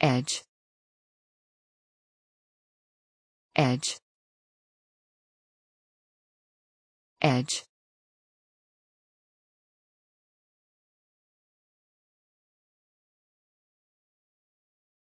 edge edge edge